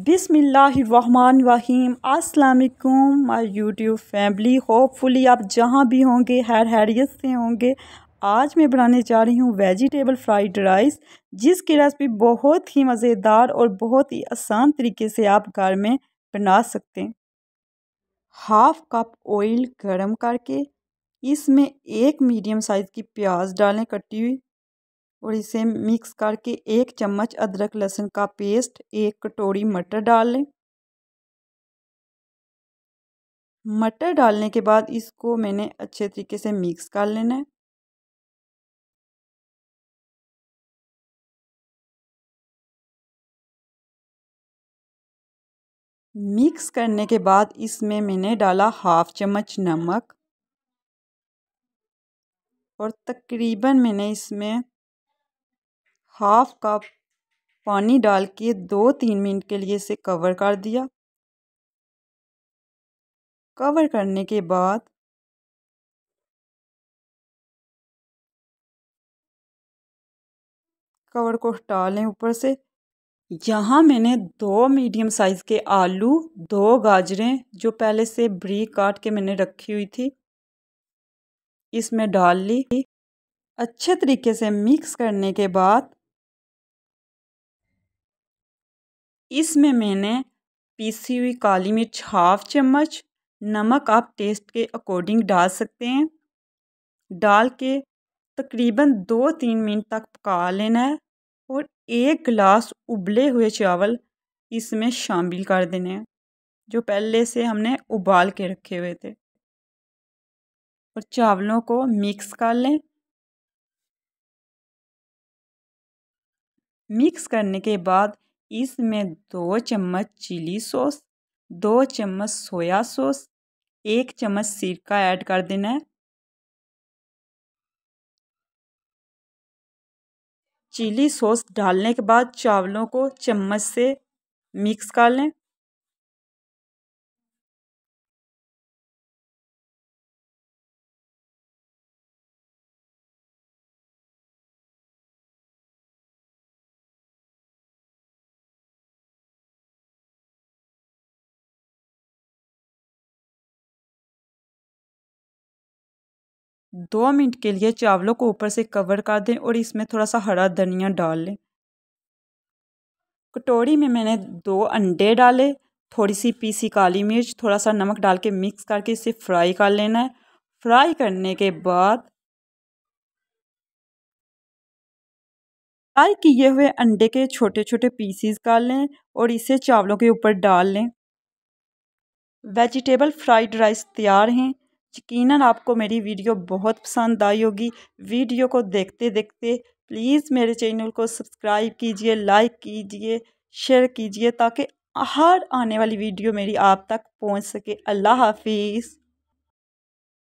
बिसमीम अस्सलाम my YouTube family hopefully आप जहाँ भी होंगे हर हैरियत से होंगे आज मैं बनाने जा रही हूँ वेजिटेबल फ्राइड राइस जिसकी रेसिपी बहुत ही मज़ेदार और बहुत ही आसान तरीके से आप घर में बना सकते हैं हाफ कप ऑयल गरम करके इसमें एक मीडियम साइज़ की प्याज डालें कटी हुई और इसे मिक्स करके एक चम्मच अदरक लहसुन का पेस्ट एक कटोरी मटर डाल लें मटर डालने के बाद इसको मैंने अच्छे तरीके से मिक्स कर लेना है मिक्स करने के बाद इसमें मैंने डाला हाफ चम्मच नमक और तकरीबन मैंने इसमें हाफ कप पानी डाल के दो तीन मिनट के लिए इसे कवर कर दिया कवर करने के बाद कवर को हटा लें ऊपर से यहाँ मैंने दो मीडियम साइज़ के आलू दो गाजरें जो पहले से ब्रीक काट के मैंने रखी हुई थी इसमें डाल ली अच्छे तरीके से मिक्स करने के बाद इसमें मैंने पीसी हुई काली मिर्च हाफ चम्मच नमक आप टेस्ट के अकॉर्डिंग डाल सकते हैं डाल के तकरीबन दो तीन मिनट तक पका लेना है और एक गिलास उबले हुए चावल इसमें शामिल कर देने हैं जो पहले से हमने उबाल के रखे हुए थे और चावलों को मिक्स कर लें मिक्स करने के बाद इसमें दो चम्मच चिली सॉस दो चम्मच सोया सॉस एक चम्मच सिरका ऐड कर देना है चिली सॉस डालने के बाद चावलों को चम्मच से मिक्स कर लें दो मिनट के लिए चावलों को ऊपर से कवर कर दें और इसमें थोड़ा सा हरा धनिया डाल लें कटोरी में मैंने दो अंडे डाले थोड़ी सी पीसी काली मिर्च थोड़ा सा नमक डाल के मिक्स करके इसे फ्राई कर लेना है फ्राई करने के बाद फ्राई किए हुए अंडे के छोटे छोटे पीसीस कर लें और इसे चावलों के ऊपर डाल लें वेजिटेबल फ्राइड राइस तैयार हैं यकीनन आपको मेरी वीडियो बहुत पसंद आई होगी वीडियो को देखते देखते प्लीज़ मेरे चैनल को सब्सक्राइब कीजिए लाइक कीजिए शेयर कीजिए ताकि हर आने वाली वीडियो मेरी आप तक पहुंच सके अल्लाह हाफिज़